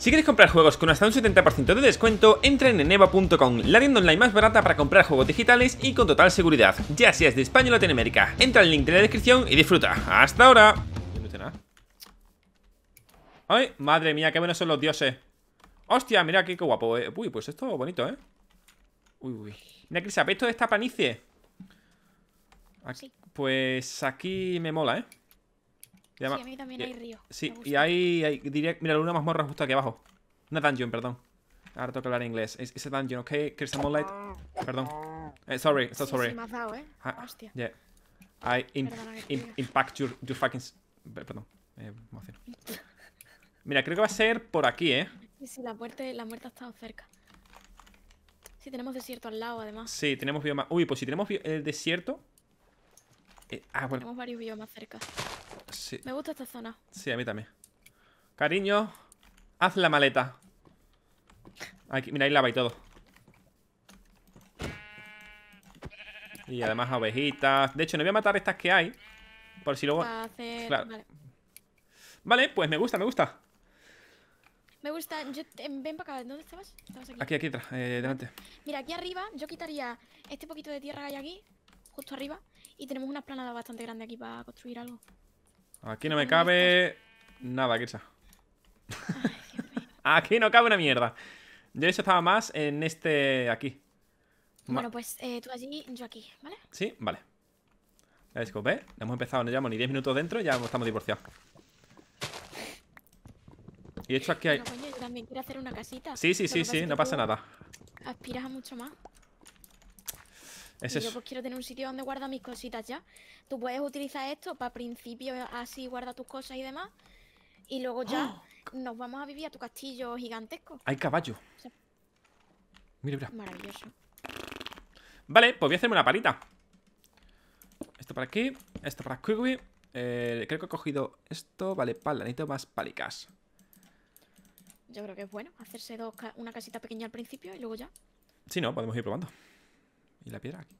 Si quieres comprar juegos con hasta un 70% de descuento, entra en eneva.com, la tienda online más barata para comprar juegos digitales y con total seguridad, ya seas de España o Latinoamérica. Entra el link de la descripción y disfruta. ¡Hasta ahora! ¡Ay, madre mía, qué buenos son los dioses! ¡Hostia, mira qué, qué guapo! Eh. Uy, pues esto bonito, ¿eh? Uy, uy. Mira, Crisap, esto de esta planicie. pues aquí me mola, ¿eh? sí, a mí también eh, hay río. Sí, y hay, hay, mira, una mazmorra justo aquí abajo. Una dungeon, perdón. Ahora tengo que hablar inglés. Es, dungeon, ¿ok? Crystal Moonlight. Perdón. Eh, sorry, sorry. Sí, me has dado, ¿eh? Ah, Hostia. Yeah. impact your, fucking... Perdón. Eh, mira, creo que va a ser por aquí, ¿eh? Sí, sí, la, muerte, la muerte ha estado cerca. Sí, tenemos desierto al lado, además. Sí, tenemos bioma... Uy, pues si tenemos el desierto... Eh, ah, bueno. Tenemos varios más cerca. Sí. Me gusta esta zona. Sí, a mí también. Cariño, haz la maleta. Aquí, mira, ahí lava y todo. Y además ovejitas. De hecho, no voy a matar estas que hay. Por si luego. Vale. pues me gusta, me gusta. Me gusta. Ven para acá. ¿Dónde estabas? aquí. aquí, aquí atrás, eh, delante. Mira, aquí arriba yo quitaría este poquito de tierra que hay aquí justo arriba. Y tenemos una esplanada bastante grande aquí para construir algo. Aquí no me cabe nada, Kirsa. aquí no cabe una mierda. Yo eso estaba más en este aquí. Bueno, pues eh, tú allí, yo aquí, ¿vale? Sí, vale. Hemos empezado, no llevamos ni 10 minutos dentro ya estamos divorciados. Y de hecho aquí hay... también quiero hacer una casita. Sí, sí, sí, sí, no pasa nada. Aspiras a mucho más yo pues quiero tener un sitio donde guardar mis cositas ya. Tú puedes utilizar esto para principio, así guarda tus cosas y demás. Y luego ya ¡Ah! nos vamos a vivir a tu castillo gigantesco. Hay caballo. mira, mira. Maravilloso. Vale, pues voy a hacerme una palita. Esto para aquí, esto para Squiggy eh, creo que he cogido esto. Vale, pala, necesito más palicas. Yo creo que es bueno hacerse dos una casita pequeña al principio y luego ya. Si no, podemos ir probando. ¿Y la piedra aquí?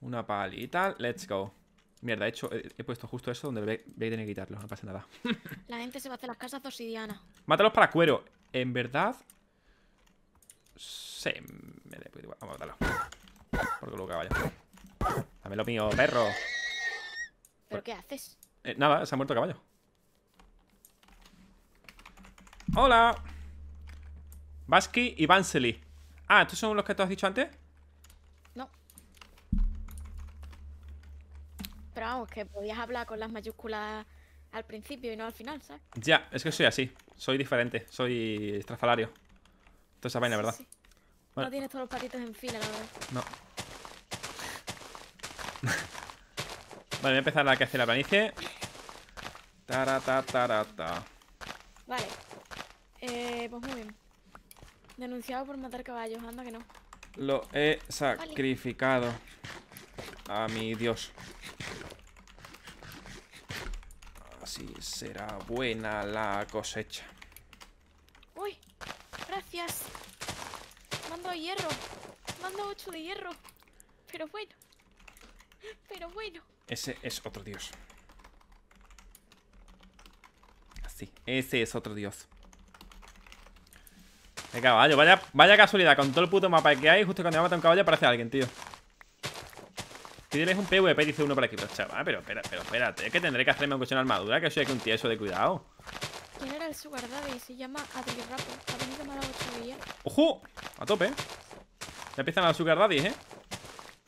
Una palita, let's go Mierda, he, hecho, he, puesto justo eso donde voy, a tener que quitarlo, no pasa nada La gente se va a hacer las casas obsidianas. Mátalos para cuero, en verdad Sí, me de... Vamos a matarlo Porque luego caballo Dame lo mío, perro ¿Pero qué haces? Eh, nada, se ha muerto el caballo ¡Hola! Basqui y Banseli Ah, ¿estos son los que te has dicho antes? Pero vamos, que podías hablar con las mayúsculas al principio y no al final, ¿sabes? Ya, es que soy así. Soy diferente. Soy estrafalario. Toda esa vaina, ¿verdad? Sí. No tienes todos los patitos en fila, la verdad. No. vale, voy a empezar la que hace la planicie. Tarata, tarata. Vale. Eh, pues muy bien. Denunciado por matar caballos, anda que no. Lo he sacrificado. A mi Dios. si será buena la cosecha. Uy, gracias. Mando hierro. Mando ocho de hierro. Pero bueno. Pero bueno. Ese es otro dios. Así, ese es otro dios. caballo, vaya, vaya casualidad, con todo el puto mapa que hay, justo cuando me mata un caballo aparece alguien, tío. Si es un PvP, dice uno por aquí. Pero pues, chaval, pero, espera, pero espérate, es que tendré que hacerme un cuestión una armadura, que soy aquí un tieso de cuidado. ¿Quién era el sugar daddy? Se llama Adri Rapo. Ha venido mal a 8 ¡Ojo! A tope. Ya empiezan los sugar daddy, ¿eh?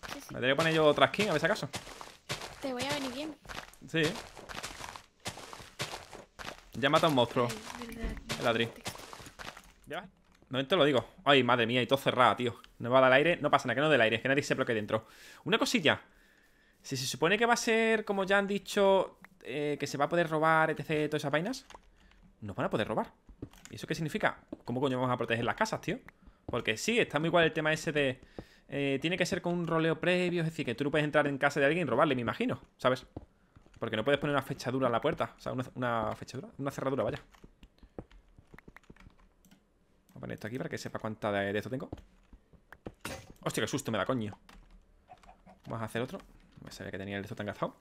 Me tendré que poner yo otra skin, a ver si acaso. Te voy a venir bien. Sí. Ya mata a un monstruo. el Adri. ¿Ya? No te lo digo. Ay, madre mía, y todo cerrado, tío. No va a aire. No pasa nada, que no del aire, que nadie se bloquee dentro. Una cosilla. Si se supone que va a ser, como ya han dicho, eh, que se va a poder robar, etc., todas esas vainas, nos van a poder robar. ¿Y eso qué significa? ¿Cómo coño vamos a proteger las casas, tío? Porque sí, está muy igual el tema ese de... Eh, tiene que ser con un roleo previo, es decir, que tú no puedes entrar en casa de alguien y robarle, me imagino, ¿sabes? Porque no puedes poner una fechadura a la puerta, o sea, una, fechadura, una cerradura, vaya. Voy a poner esto aquí para que sepa cuánta de, de esto tengo. Hostia, qué susto me da, coño. Vamos a hacer otro. Me sabía que tenía esto tan cazado.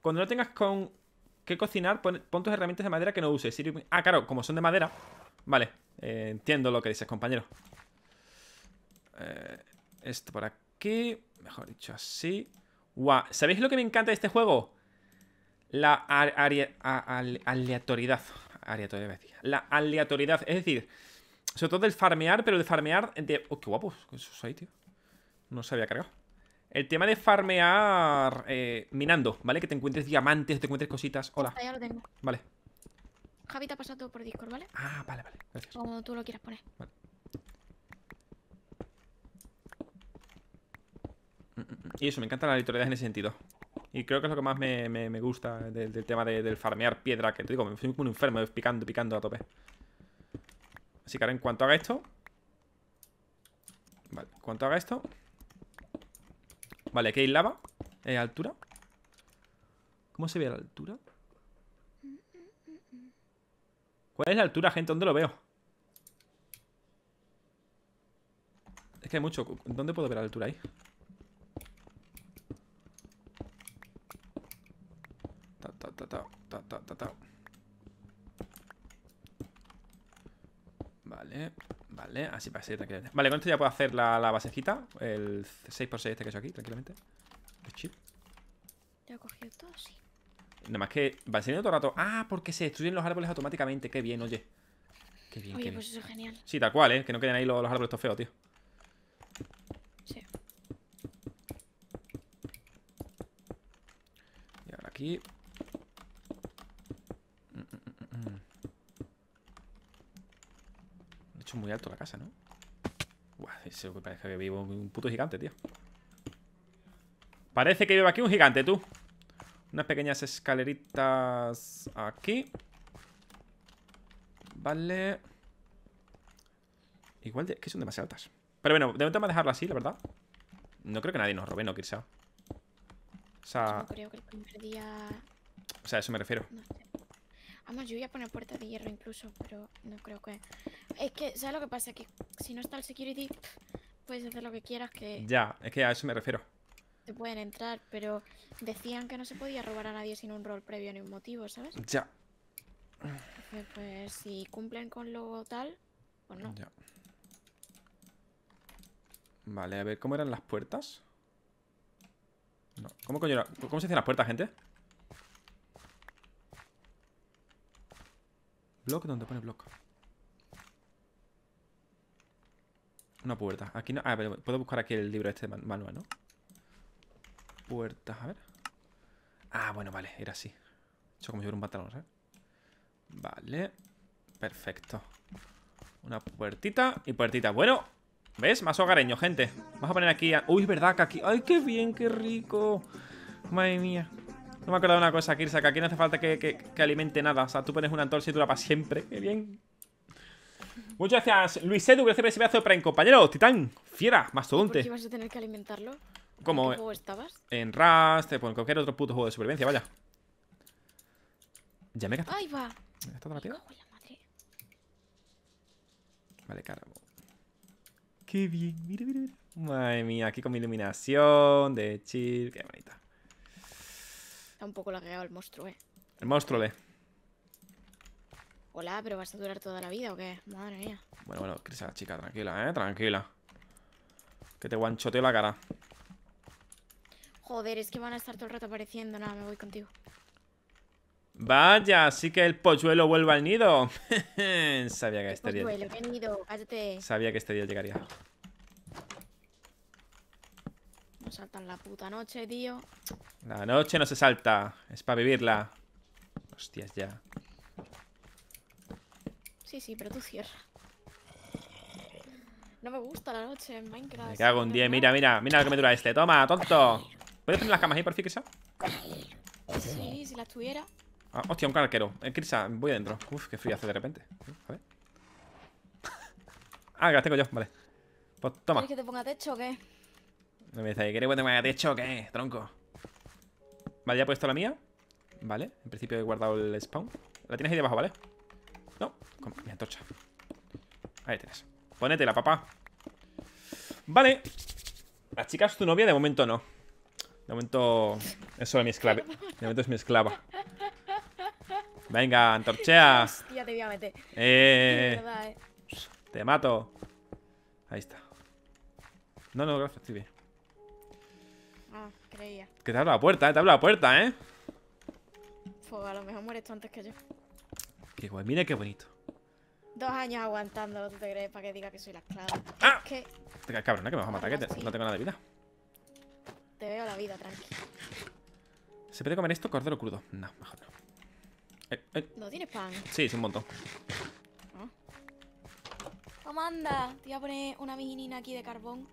Cuando no tengas con qué cocinar, pon, tus herramientas de madera que no uses. Ah, claro, como son de madera. Vale, eh, entiendo lo que dices, compañero. Eh, esto por aquí. Mejor dicho, así. ¿Sabéis lo que me encanta de este juego? La aleatoriedad. Aleatoriedad, La aleatoriedad. Es decir, sobre todo del farmear, pero el farmear ¡Oh, qué guapo! tío. No se había cargado. El tema de farmear eh, minando, ¿vale? Que te encuentres diamantes, te encuentres cositas. Hola. Ya lo tengo. Vale. Javi te ha pasado todo por Discord, ¿vale? Ah, vale, vale. Gracias. Como tú lo quieras poner. Vale. Mm, mm, mm. Y eso, me encanta la literalidad en ese sentido. Y creo que es lo que más me, gusta del, tema del farmear piedra, que te digo, me fui como un enfermo picando, picando a tope. Así que ahora en cuanto haga esto... Vale, en cuanto haga esto... Vale, aquí hay lava. Eh, altura. ¿Cómo se ve la altura? ¿Cuál es la altura, gente? ¿Dónde lo veo? Es que hay mucho. ¿Dónde puedo ver la altura ahí? Ta, ta, ta, ta, ta, ta, ta. Vale. Vale, así para ser, tranquilamente. Vale, con esto ya puedo hacer la, la basecita. El 6x6 este que he hecho aquí, tranquilamente. El chip. Ya cogido todo, sí. Nada más que va enseñando todo otro rato. Ah, porque se destruyen los árboles automáticamente. Qué bien, oye. Qué bien, oye, qué pues eso es genial. Sí, tal cual, ¿eh? Que no queden ahí los, los árboles estos feos, tío. Sí. Y ahora aquí muy alto la casa, ¿no? Buah, parece que vivo un puto gigante, tío Parece que vive aquí un gigante, tú Unas pequeñas escaleritas aquí Vale Igual que son demasiado altas Pero bueno, de momento vamos a dejarlo así, la verdad No creo que nadie nos robe, no, quizá O sea... O sea, a eso me refiero Vamos, ah, yo voy a poner puertas de hierro incluso, pero no creo que... Es que, ¿sabes lo que pasa? Que si no está el security, puedes hacer lo que quieras que... Ya, es que a eso me refiero. Te pueden entrar, pero decían que no se podía robar a nadie sin un rol previo ni un motivo, ¿sabes? Ya. Pues, si cumplen con lo tal, pues no. Ya. Vale, a ver, ¿cómo eran las puertas? No. ¿Cómo, coño, ¿Cómo se hacen las puertas, gente? Block donde pone bloque Una puerta. Aquí no. Ah, pero puedo buscar aquí el libro este manual, ¿no? Puertas, a ver. Ah, bueno, vale, era así. Hecho como si fuera un pantalón, ¿sabes? Vale. Perfecto. Una puertita y puertita. Bueno, ¿ves? Más hogareño, gente. Vamos a poner aquí. Uy, es verdad que aquí. ¡Ay, qué bien, qué rico! Madre mía. No me acuerdo de una cosa, Kirsa, que aquí no hace falta que, que, alimente nada. O sea, tú pones una antorcha y dura para siempre. Qué bien. Muchas gracias, Luis Edu. Gracias por ese pedazo para compañero. Titán, fiera, mastodonte. ¿Por qué a tener que alimentarlo? ¿Cómo? ¿En juego eh? estabas? En Rust, en cualquier otro puto juego de supervivencia, vaya. Ya me he gastado. ¡Ahí va! ¿Me he la piedra? Vale, carajo. ¡Qué bien! Mira, mira, mira. Madre mía, aquí con mi iluminación de chill. ¡Qué bonita! Está un poco lagueado el monstruo, eh. El monstruo le. Hola, pero vas a durar toda la vida o qué? Madre mía. Bueno, bueno, la ah, chica, tranquila, eh, tranquila. Que te guanchoteo la cara. Joder, es que van a estar todo el rato apareciendo. Nada, me voy contigo. Vaya, así que el polluelo vuelve al nido. Sabía que este día. Sabía que este día llegaría. Nos saltan la puta noche, tío. La noche no se salta. Es para vivirla. Hostias, ya. Sí, sí, pero tú cierra. No me gusta la noche en Minecraft. Me cago un 10. Mira, mira, mira lo que me dura este. Toma, tonto. ¿Puedes poner las camas ahí, por fin, Krisa? Sí, si las tuviera. Ah, hostia, un carquero En Eh, voy adentro. Uf, qué frío hace de repente. A ver. ah, que las tengo yo, vale. Pues toma. ¿Quieres que te ponga techo o qué? Me dice, ¿quieres que me techo o qué, tronco? Vale, ya he puesto la mía. Vale, en principio he guardado el spawn. La tienes ahí debajo, ¿vale? No, con mi antorcha. Ahí tienes. Ponetela, papá. Vale. Las chicas, tu novia, de momento no. De momento es solo mi esclava. De momento es mi esclava. Venga, antorcheas Hostia, te voy a meter. Eh. Eh. Te mato. Ahí está. No, no, gracias, estoy bien. Ah, creía. Que te abro la puerta, eh. Te abro la puerta, eh. Pues a lo mejor mueres tú antes que yo. guay, mira qué bonito. Dos años aguantándolo, ¿tú te crees? Para que diga que soy la esclava. ¡Ah! ¿Qué? Cabrona, que me vas a matar, que no tengo nada de vida. Te veo la vida, tranqui. ¿Se puede comer esto cordero crudo? No, mejor no. Eh, eh. ¿No tienes pan? Sí, es un montón. ¿Cómo ah. pues Te voy a poner una vigilina aquí de carbón.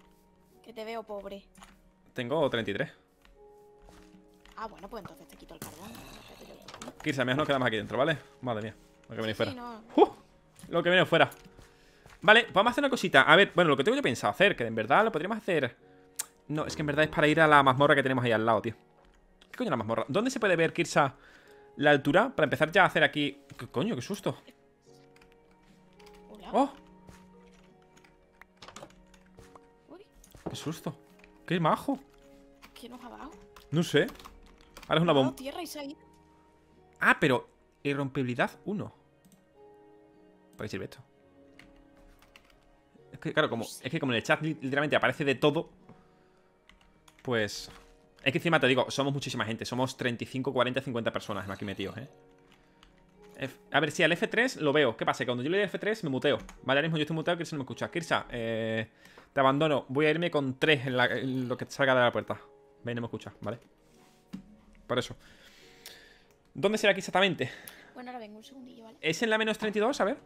Que te veo pobre. Tengo 33. Ah, bueno, pues entonces te quito el carbón. Kirsa, mejor nos quedamos aquí dentro, ¿vale? Madre mía, lo que viene fuera. ¡Uh! lo que viene fuera. Vale, pues vamos a hacer una cosita. A ver, bueno, lo que tengo yo pensado hacer, que en verdad lo podríamos hacer. No, es que en verdad es para ir a la mazmorra que tenemos ahí al lado, tío. ¿Qué coño es la mazmorra? ¿Dónde se puede ver, Kirsa, la altura? Para empezar ya a hacer aquí. ¿Qué coño? ¡Qué susto! ¡Oh! ¡Qué susto! ¡Qué majo! ¿Qué nos ha dado? No sé. Ahora es una bomba. ah, pero irrompibilidad 1. ¿Para qué sirve esto? Es que, claro, como, es que como en el chat literalmente aparece de todo, pues... Es que encima te digo, somos muchísima gente. Somos 35, 40, 50 personas aquí metidos, ¿eh? a ver, si al F3 lo veo. ¿Qué pasa? cuando yo le doy F3 me muteo. Vale, ahora mismo yo estoy muteado, Kirsa no me escucha. Kirsa, eh, te abandono. Voy a irme con 3 en, lo que salga de la puerta. Ven, no me escucha, ¿vale? Por eso. ¿Dónde será aquí exactamente? Bueno, ahora vengo un segundillo, ¿vale? ¿Es en la menos 32? A ver.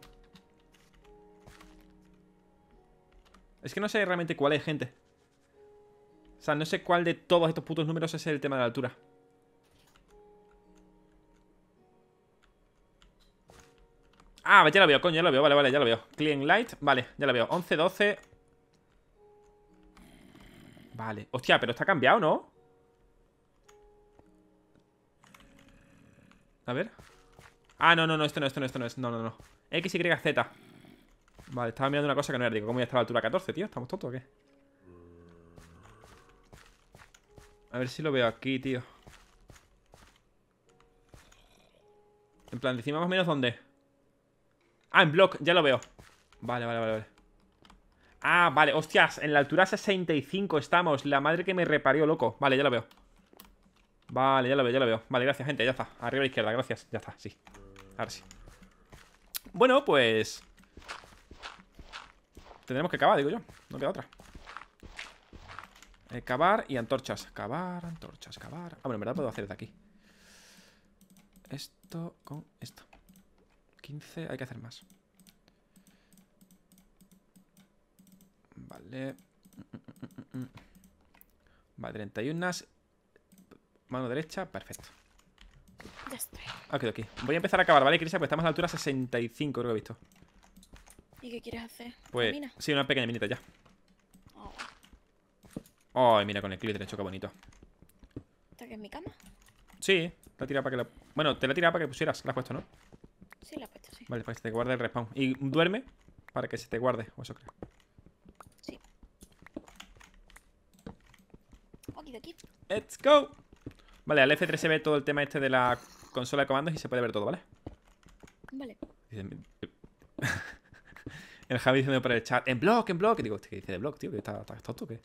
Es que no sé realmente cuál es, gente. O sea, no sé cuál de todos estos putos números es el tema de la altura. Ah, ya lo veo, coño, ya lo veo, vale, vale, ya lo veo Clean Light, vale, ya lo veo 11, 12 Vale, hostia, pero está cambiado, ¿no? A ver Ah, no, no, no, esto no, esto no, esto no es No, no, no, X, Y, Z Vale, estaba mirando una cosa que no era, digo, ¿cómo ya estaba a la altura 14, tío? ¿Estamos tontos o qué? A ver si lo veo aquí, tío En plan, decimos más o menos dónde Ah, en block, ya lo veo Vale, vale, vale, vale Ah, vale, hostias, en la altura 65 estamos La madre que me reparió, loco Vale, ya lo veo Vale, ya lo veo, ya lo veo Vale, gracias, gente, ya está Arriba a la izquierda, gracias Ya está, sí Ahora sí Bueno, pues Tendremos que cavar, digo yo No queda otra eh, Cavar y antorchas Cavar, antorchas, cavar Ah, bueno, en verdad puedo hacer de aquí Esto con esto 15, hay que hacer más. Vale. Vale, 31 Mano derecha, perfecto. Ya estoy. Ok, Voy a empezar a acabar, ¿vale, Crisa? Pues estamos a la altura 65, creo que he visto. ¿Y qué quieres hacer? Pues, mina? sí, una pequeña minita ya. Oh, Ay, mira, con el clip derecho, qué bonito. ¿Está aquí en mi cama? Sí, la tirado para que la... Bueno, te la tirado para que pusieras, la has puesto, ¿no? Sí, la Vale, para que se te guarde el respawn. Y duerme para que se te guarde, o eso creo. Sí. Aquí, aquí. Let's go. Vale, al F3 se ve todo el tema este de la consola de comandos y se puede ver todo, ¿vale? Vale. el Javi dice por el chat, en blog, en blog. Y digo, ¿qué dice de blog, tío? ¿Que está, tonto qué? Eh.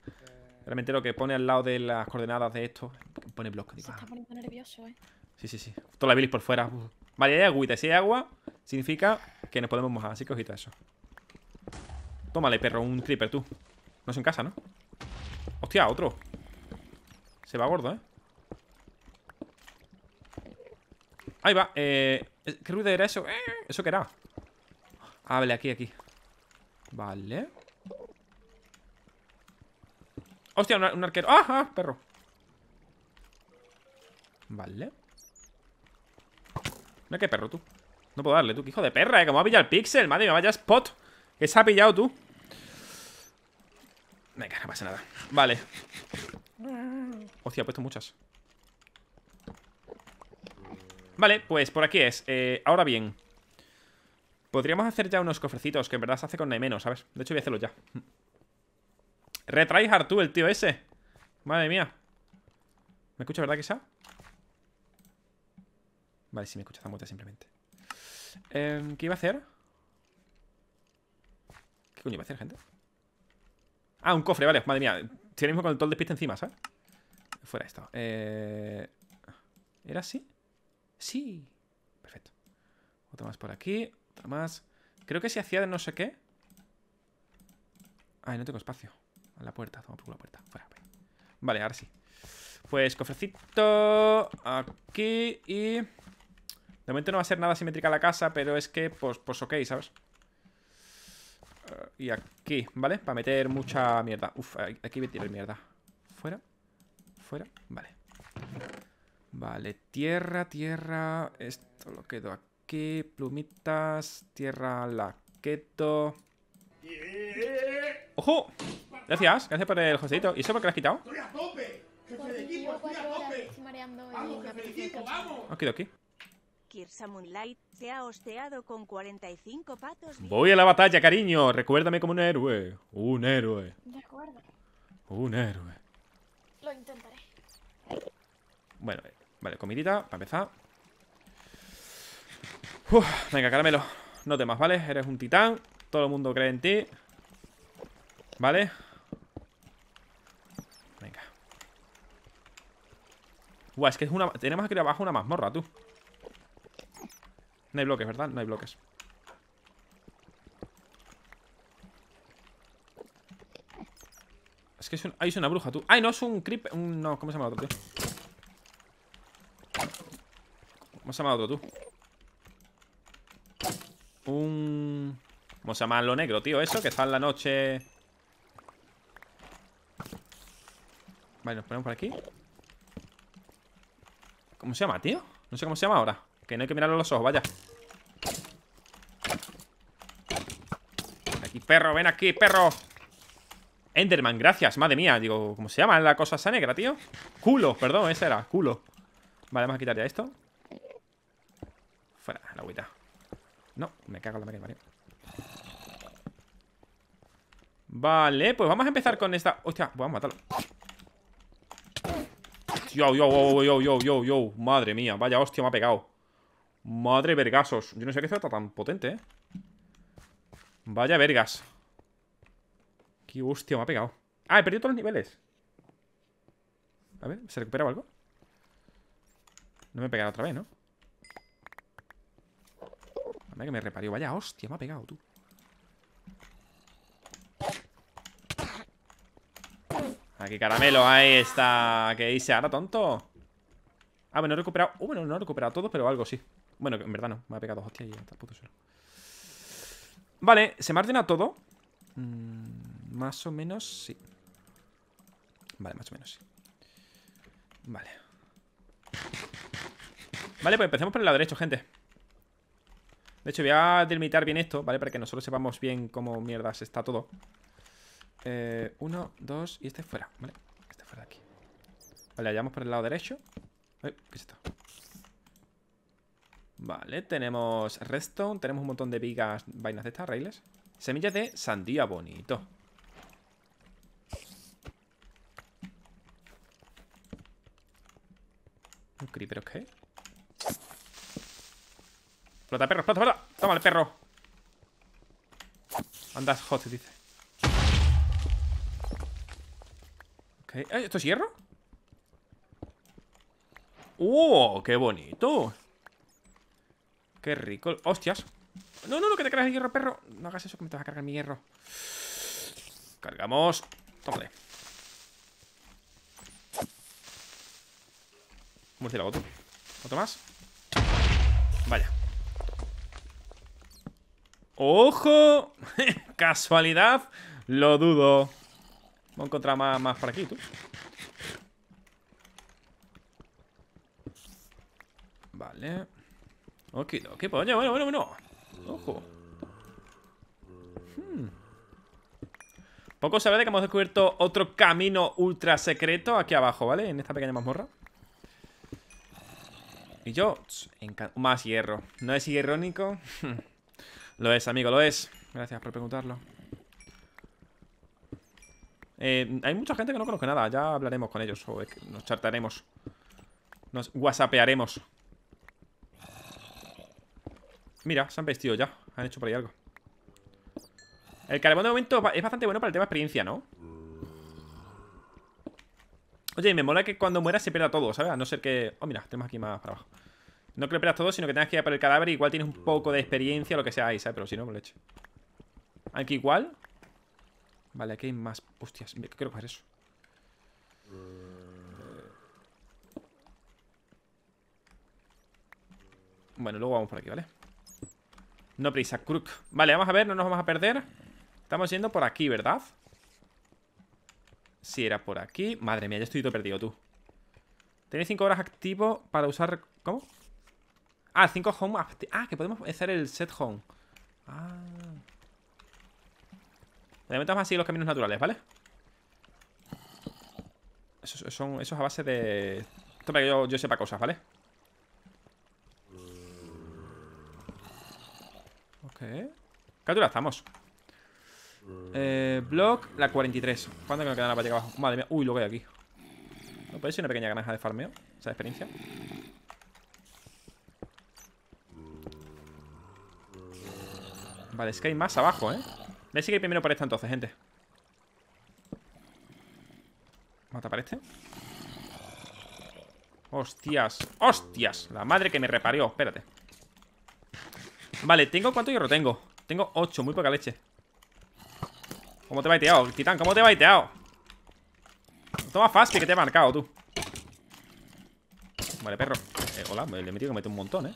Realmente lo que pone al lado de las coordenadas de esto pone block. se está ah". poniendo nervioso, eh. Sí, sí, sí. Toda la bilis por fuera. Vale, hay agüita. Si hay agua, significa que nos podemos mojar. Así que ojita, eso. Tómale, perro, un creeper, tú. No es en casa, ¿no? Hostia, otro. Se va gordo, ¿eh? Ahí va. Eh, eh, ¿Qué ruido era eso? Eh, ¿Eso qué era? Ah, vale, aquí, aquí. Vale. Hostia, un, un arquero. ¡Ah, ah perro! Vale. Mira qué perro, tú No puedo darle, tú, qué hijo de perra, eh Como ha pillado el pixel, madre mía, vaya spot Que se ha pillado, tú Venga, no pasa nada Vale Hostia, he puesto muchas Vale, pues por aquí es eh, Ahora bien Podríamos hacer ya unos cofrecitos Que en verdad se hace con menos, ¿sabes? De hecho voy a hacerlo ya Retrae tú, el tío ese Madre mía ¿Me escucha verdad quizá? Vale, si me escuchas muerte, simplemente. Eh, ¿Qué iba a hacer? ¿Qué coño iba a hacer, gente? Ah, un cofre, vale, madre mía. Tiene ahora mismo con tol de despiste encima, ¿sabes? Fuera esto. Eh... ¿Era así? Sí. Perfecto. Otra más por aquí. Otra más. Creo que se hacía de no sé qué. Ay, no tengo espacio. A la puerta, toma por la puerta. Fuera, vale. vale, ahora sí. Pues cofrecito. Aquí y. De momento no va a ser nada simétrica la casa, pero es que, pues, pues ok, ¿sabes? Eh, y aquí, ¿vale? Para meter mucha mierda. Uf, aquí voy a tirar mierda. Fuera, fuera, vale. Vale, tierra, tierra. Esto lo quedo aquí. Plumitas, tierra, laqueto. ¡Ojo! Gracias, gracias por el jocito. ¿Y eso por qué lo has quitado? Estoy a tope. de equipo! estoy a tope! mareando jefe de equipo! vamos. Ok, ok. Voy a la batalla, cariño. Recuérdame como un héroe. Un héroe. Un héroe. Lo Bueno, eh, vale, comidita para empezar. venga, caramelo. No temas, ¿vale? Eres un titán. Todo el mundo cree en ti. ¿Vale? Venga. Buah, es que es una... tenemos aquí abajo una mazmorra, tú. No hay bloques, ¿verdad? No hay bloques. Es que es, un, es una bruja, tú. Ay, no, es un creep. no, ¿cómo se llama otro, tío? ¿Cómo se llama otro, tú? Un. ¿Cómo se llama lo negro, tío? Eso que está en la noche. Vale, nos ponemos por aquí. ¿Cómo se llama, tío? No sé cómo se llama ahora. Que no hay que mirarlo a los ojos, vaya. Perro, ven aquí, perro Enderman, gracias, madre mía Digo, ¿cómo se llama la cosa esa negra, tío? Culo, perdón, esa era, culo Vale, vamos a quitar ya esto Fuera, la agüita No, me cago en la madre vale Vale, pues vamos a empezar con esta Hostia, pues vamos a matarlo Yo, yo, yo, yo, yo, yo Madre mía, vaya hostia, me ha pegado Madre vergasos Yo no sé qué es tan potente, eh Vaya vergas Qué hostia, me ha pegado Ah, he perdido todos los niveles A ver, ¿se recupera algo? No me pegado otra vez, ¿no? A ver, que me reparió Vaya hostia, me ha pegado, tú Aquí ah, caramelo, ahí está ¿Qué hice ahora, tonto? Ah, bueno, he recuperado... Uh, bueno, no he recuperado todos, pero algo sí Bueno, en verdad no, me ha pegado dos hostias y ya está puto suelo Vale, ¿se me todo? Mm, más o menos sí. Vale, más o menos sí. Vale. Vale, pues empecemos por el lado derecho, gente. De hecho, voy a delimitar bien esto, ¿vale? Para que nosotros sepamos bien cómo mierdas está todo. Eh, uno, dos, y este fuera, ¿vale? Este fuera de aquí. Vale, hallamos por el lado derecho. Ay, ¿Qué es esto? Vale, tenemos redstone, tenemos un montón de vigas, vainas de estas, raíles. Semillas de sandía bonito. ¿Un creeper ¿ok? explota! ¡Toma el perro! Andas hot, dice. Okay. Eh, ¿Esto es hierro? ¡Uh! ¡Qué bonito! Qué rico. ¡Hostias! No, no, no, que te cargas el hierro, perro. No hagas eso que me te vas a cargar mi hierro. Cargamos. Tómale. Murciélago, otro. Otro más. Vaya. ¡Ojo! ¿Casualidad? Lo dudo. Voy a encontrar más, más por aquí, tú. Vale. Ok, ok, bueno, bueno, bueno, bueno. Ojo. Hmm. Poco se de que hemos descubierto otro camino ultra secreto aquí abajo, ¿vale? En esta pequeña mazmorra. Y yo... Más hierro. ¿No es hierrónico? lo es, amigo, lo es. Gracias por preguntarlo. Eh, hay mucha gente que no conoce nada. Ya hablaremos con ellos o nos chartaremos. Nos whatsappearemos. Mira, se han vestido ya Han hecho por ahí algo El carbón de momento es bastante bueno para el tema de experiencia, ¿no? Oye, me mola que cuando mueras se pierda todo, ¿sabes? A no ser que... Oh, mira, tenemos aquí más para abajo No que lo pierdas todo, sino que tengas que ir a por el cadáver y Igual tienes un poco de experiencia lo que sea ahí, ¿sabes? Pero si no, me lo Aquí igual Vale, aquí hay más... Hostias, ¿qué quiero coger eso? Bueno, luego vamos por aquí, ¿vale? vale no prisa, Crook Vale, vamos a ver, no nos vamos a perder Estamos yendo por aquí, ¿verdad? Si era por aquí Madre mía, ya estoy todo perdido, tú Tenéis 5 horas activo para usar... ¿Cómo? Ah, 5 home... Ah, que podemos hacer el set home Ah Le metamos así los caminos naturales, ¿vale? Eso, son, es a base de... Esto para que yo, sepa cosas, ¿vale? vale ¿Eh? ¿Qué altura estamos? Eh, block, la 43 ¿Cuánto me queda la para abajo? Madre mía, uy, lo veo aquí ¿No puede ser una pequeña granja de farmeo? ¿Esa experiencia? Vale, es que hay más abajo, ¿eh? Voy a primero por esta entonces, gente ¿Mata para este? Hostias, hostias La madre que me reparió, espérate Vale, ¿tengo cuánto hierro tengo? Tengo 8, muy poca leche ¿Cómo te he baiteado? Titán, ¿cómo te he baiteado? Toma fácil que te he marcado, tú Vale, perro eh, Hola, le he metido que mete un montón, eh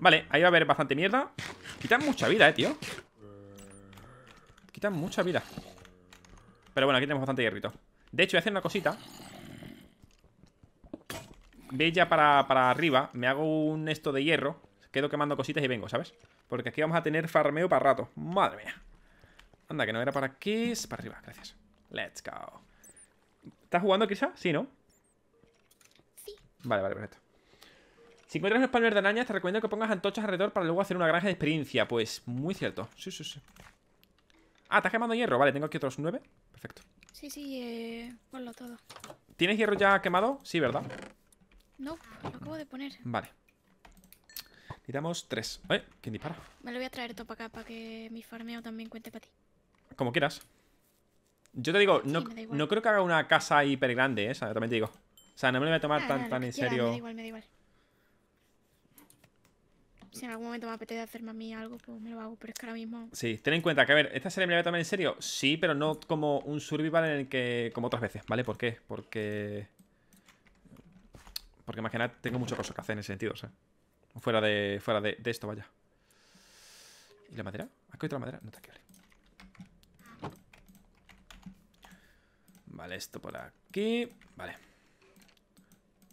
Vale, ahí va a haber bastante mierda Quitan mucha vida, eh, tío Quitan mucha vida Pero bueno, aquí tenemos bastante hierrito De hecho, voy a hacer una cosita Veis ya para arriba Me hago un esto de hierro quedo quemando cositas y vengo, ¿sabes? Porque aquí vamos a tener farmeo para rato. Madre mía. Anda, que no era para aquí. Es para arriba, gracias. Let's go. ¿Estás jugando, quizás? Sí, ¿no? Sí. Vale, vale, perfecto. Si encuentras un spawner de arañas, te recomiendo que pongas antochas alrededor para luego hacer una granja de experiencia. Pues muy cierto. Sí, sí, sí. Ah, estás quemando hierro. Vale, tengo aquí otros nueve. Perfecto. Sí, sí, eh, ponlo todo. ¿Tienes hierro ya quemado? Sí, ¿verdad? No, lo acabo de poner. Vale. Quitamos tres. ¿Eh? ¿Quién dispara? Me lo voy a traer todo para acá para que mi farmeo también cuente para ti. Como quieras. Yo te digo, no, no creo que haga una casa hiper grande, ¿eh? también te digo. O sea, no me lo voy a tomar ah, tan, en serio. Me da igual, me da igual. Si en algún momento me apetece hacerme a mí algo, pues me lo hago, pero es que ahora mismo. Sí, ten en cuenta que, a ver, ¿esta serie me la voy a tomar en serio? Sí, pero no como un survival en el que. como otras veces, ¿vale? ¿Por qué? Porque. Porque más tengo mucho cosas que hacer en ese sentido, o sea. Fuera de, fuera de, esto, vaya. ¿Y la madera? ¿Has cogido la madera? No te quiero. Vale, esto por aquí. Vale.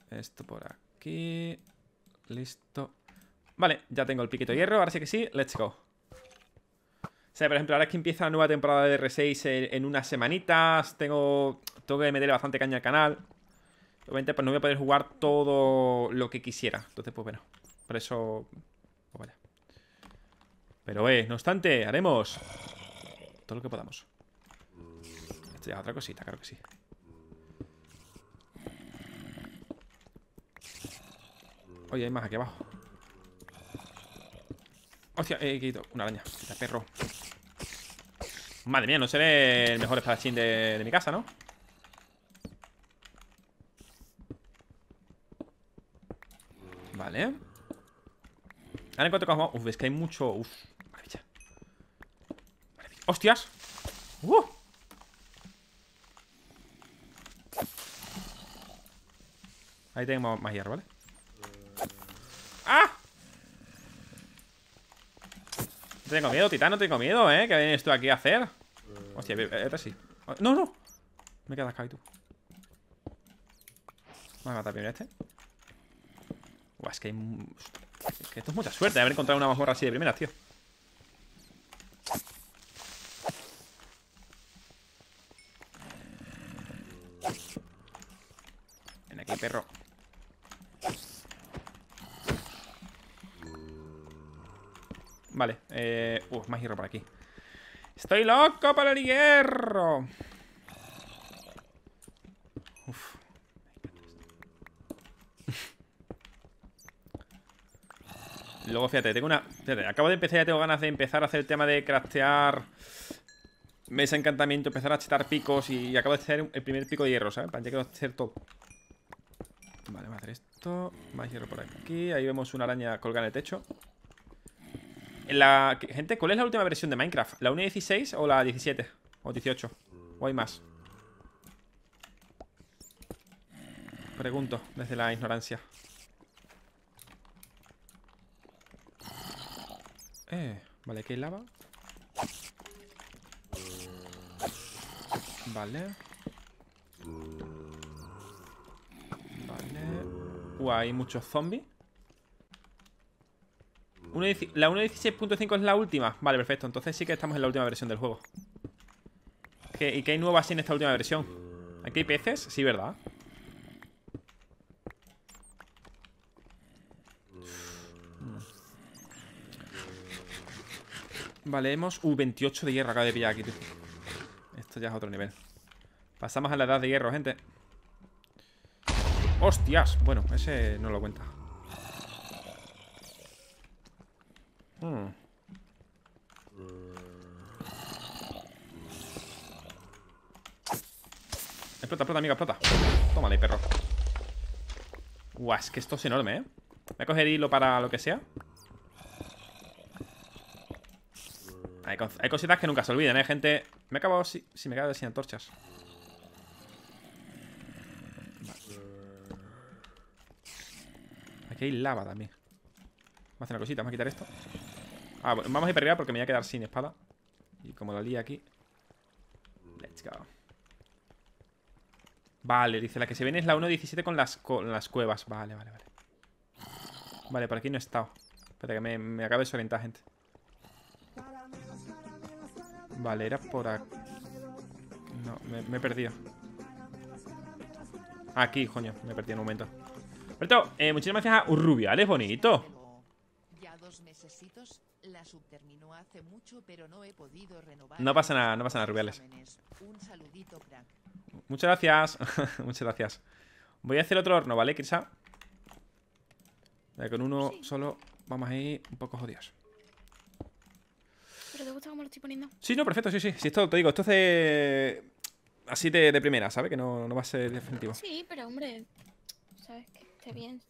Esto por aquí. Listo. Vale, ya tengo el piquito de hierro. Ahora sí que sí, let's go. O sea, por ejemplo, ahora es que empieza la nueva temporada de R6 en, unas semanitas. Tengo, tengo que meterle bastante caña al canal. Obviamente, pues no voy a poder jugar todo lo que quisiera. Entonces, pues bueno. Por eso... Pues vaya. Pero, eh, no obstante, haremos todo lo que podamos. Ya, otra cosita, claro que sí. Oye, hay más aquí abajo. Hostia, eh, he quitado una araña. Quita, perro. Madre mía, no seré el mejor espadachín de, de mi casa, ¿no? Vale. Ahora en cuanto Uf, es que hay mucho. Uf, maravilla. ¡Hostias! ¡Uh! Ahí tengo más hierro, ¿vale? ¡Ah! No tengo miedo, titán, no tengo miedo, ¿eh? ¿Qué vienes tú aquí a hacer? Hostia, eh, eh, este sí. Ah, ¡No, no! Me quedas caído. Vamos a matar primero este. Buah, es que hay esto es mucha suerte de haber encontrado una mejor así de primera, tío. Ven aquí, perro. Vale, eh... Uh, más hierro por aquí. ¡Estoy loco para el hierro! Luego, fíjate, tengo una... Fíjate, acabo de empezar, ya tengo ganas de empezar a hacer el tema de craftear mesa encantamiento, empezar a chetar picos y, acabo de hacer el primer pico de hierro, ¿sabes? Para ya que hacer todo. Vale, voy a hacer esto. Más hierro por aquí. Ahí vemos una araña colgada en el techo. La... Gente, ¿cuál es la última versión de Minecraft? ¿La 1.16 o la 17? ¿O 18? ¿O hay más? Pregunto, desde la ignorancia. Eh, vale, aquí hay lava. Vale. Vale. Uy, hay muchos zombies. La 1.16.5 es la última. Vale, perfecto. Entonces sí que estamos en la última versión del juego. ¿Y qué hay nuevo así en esta última versión? ¿Aquí hay peces? Sí, ¿verdad? Vale, hemos... Uh, 28 de hierro acaba de pillar aquí, tío. Esto ya es otro nivel. Pasamos a la edad de hierro, gente. ¡Hostias! Bueno, ese no lo cuenta. Hmm. Explota, explota, amiga, explota. Tómale, perro. Guau, es que esto es enorme, ¿eh? Voy a coger hilo para lo que sea. Hay, cositas que nunca se olviden, ¿eh, gente? Me acabo Si, si me quedo sin antorchas. Aquí hay lava también. Vamos a hacer una cosita, vamos a quitar esto. Ah, vamos a ir para arriba porque me voy a quedar sin espada. Y como lo lía aquí. Let's go. Vale, dice, la que se viene es la 1.17 con las, con las cuevas. Vale, vale, vale. Vale, por aquí no he estado. Espera que me, me acabo de solentar, gente. Vale, era por aquí. No, me, he perdido. Aquí, coño, me he perdido en un momento. Eh, muchísimas gracias a Urrubiales, bonito. no pasa nada, no pasa nada, Rubiales. Muchas gracias, muchas gracias. Voy a hacer otro horno, ¿vale, Crisa? Eh, con uno solo vamos a ir un poco jodidos lo poniendo. Sí, no, perfecto, sí, sí. Si esto te digo, esto es de. Así de, primera, ¿sabes? Que no, no, va a ser definitivo. Sí, pero hombre, sabes que esté bien.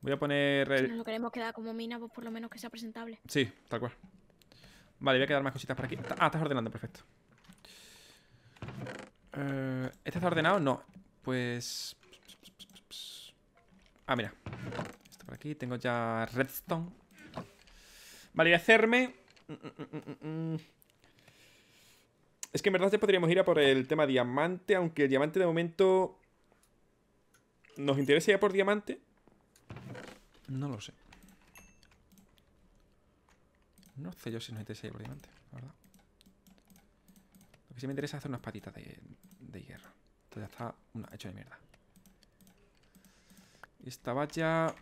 Voy a poner. Si nos lo queremos quedar como mina, pues por lo menos que sea presentable. Sí, tal cual. Vale, voy a quedar más cositas por aquí. Ah, estás ordenando, perfecto. Eh, ¿Este está ordenado? No. Pues. Ah, mira. Esto por aquí. Tengo ya redstone. Vale, voy a hacerme es que en verdad te podríamos ir a por el tema diamante, aunque el diamante de momento... ¿Nos interesa ya por diamante? No lo sé. No sé yo si nos interesa ya por diamante, la verdad. Lo que sí me interesa es hacer unas patitas de, de guerra. Esto ya está una, hecho de mierda. Esta valla...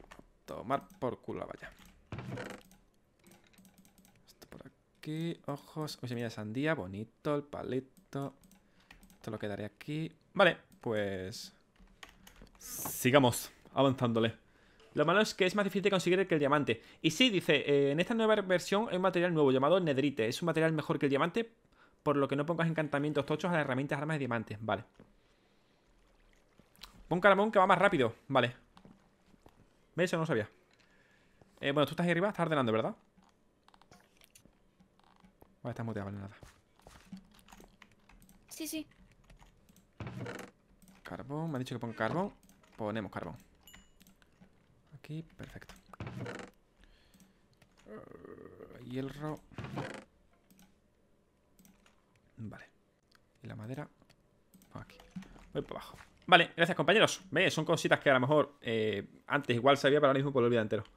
Tomar por culo la valla aquí. Ojos. semilla mira, sandía. Bonito el palito. Esto lo quedaré aquí. Vale, pues... Sigamos avanzándole. Lo malo es que es más difícil de conseguir que el diamante. Y sí, dice, eh, en esta nueva versión hay un material nuevo llamado Nedrite. Es un material mejor que el diamante, por lo que no pongas encantamientos tochos a las herramientas, armas de diamantes. Vale. Pon caramón que va más rápido. Vale. Eso no sabía. Eh, bueno, tú estás ahí arriba, estás ordenando, ¿verdad? Estamos está vale, nada. Sí, sí. Carbón, me ha dicho que ponga carbón. Ponemos carbón. Aquí, perfecto. Hierro. Vale. Y la madera. Pues aquí. Voy por abajo. Vale, gracias compañeros. Son cositas que a lo mejor eh, antes igual sabía, pero ahora mismo por pues el entero.